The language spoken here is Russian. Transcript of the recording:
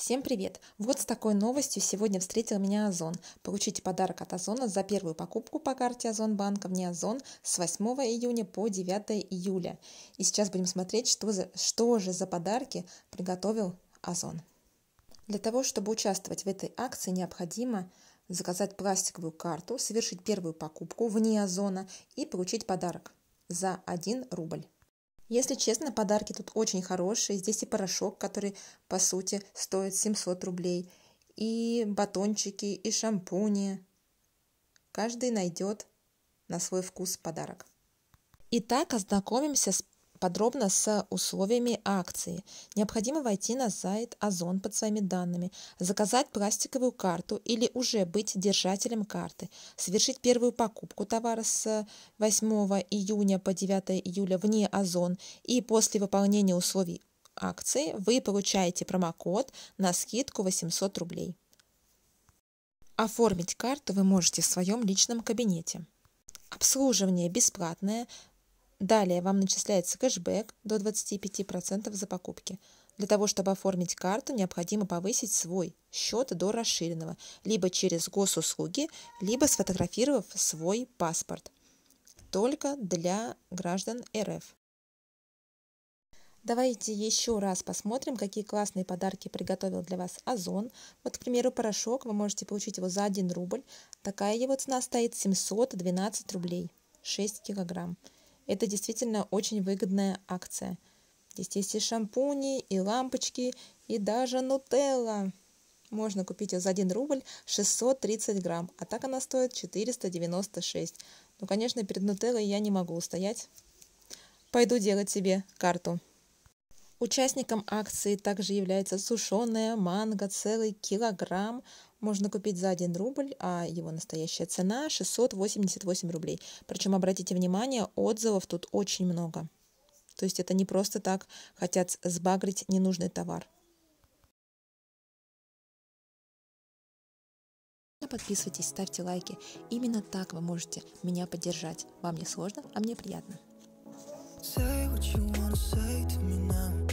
Всем привет! Вот с такой новостью сегодня встретил меня Озон. Получите подарок от Озона за первую покупку по карте Озон банка вне Озон с 8 июня по 9 июля. И сейчас будем смотреть, что, за, что же за подарки приготовил Озон. Для того, чтобы участвовать в этой акции, необходимо заказать пластиковую карту, совершить первую покупку вне Озона и получить подарок за 1 рубль. Если честно, подарки тут очень хорошие. Здесь и порошок, который, по сути, стоит 700 рублей, и батончики, и шампуни. Каждый найдет на свой вкус подарок. Итак, ознакомимся с подробно с условиями акции. Необходимо войти на сайт Озон под своими данными, заказать пластиковую карту или уже быть держателем карты, совершить первую покупку товара с 8 июня по 9 июля вне Озон и после выполнения условий акции вы получаете промокод на скидку 800 рублей. Оформить карту вы можете в своем личном кабинете. Обслуживание бесплатное, Далее вам начисляется кэшбэк до 25% за покупки. Для того, чтобы оформить карту, необходимо повысить свой счет до расширенного, либо через госуслуги, либо сфотографировав свой паспорт. Только для граждан РФ. Давайте еще раз посмотрим, какие классные подарки приготовил для вас Озон. Вот, к примеру, порошок, вы можете получить его за 1 рубль. Такая его цена стоит 712 рублей, 6 килограмм. Это действительно очень выгодная акция. Здесь есть и шампуни, и лампочки, и даже нутелла. Можно купить ее за 1 рубль 630 грамм, а так она стоит 496. Ну, конечно, перед нутеллой я не могу устоять. Пойду делать себе карту. Участником акции также является сушеная манго, целый килограмм. Можно купить за 1 рубль, а его настоящая цена 688 рублей. Причем, обратите внимание, отзывов тут очень много. То есть это не просто так хотят сбагрить ненужный товар. Подписывайтесь, ставьте лайки. Именно так вы можете меня поддержать. Вам не сложно, а мне приятно. Say what you wanna say to me now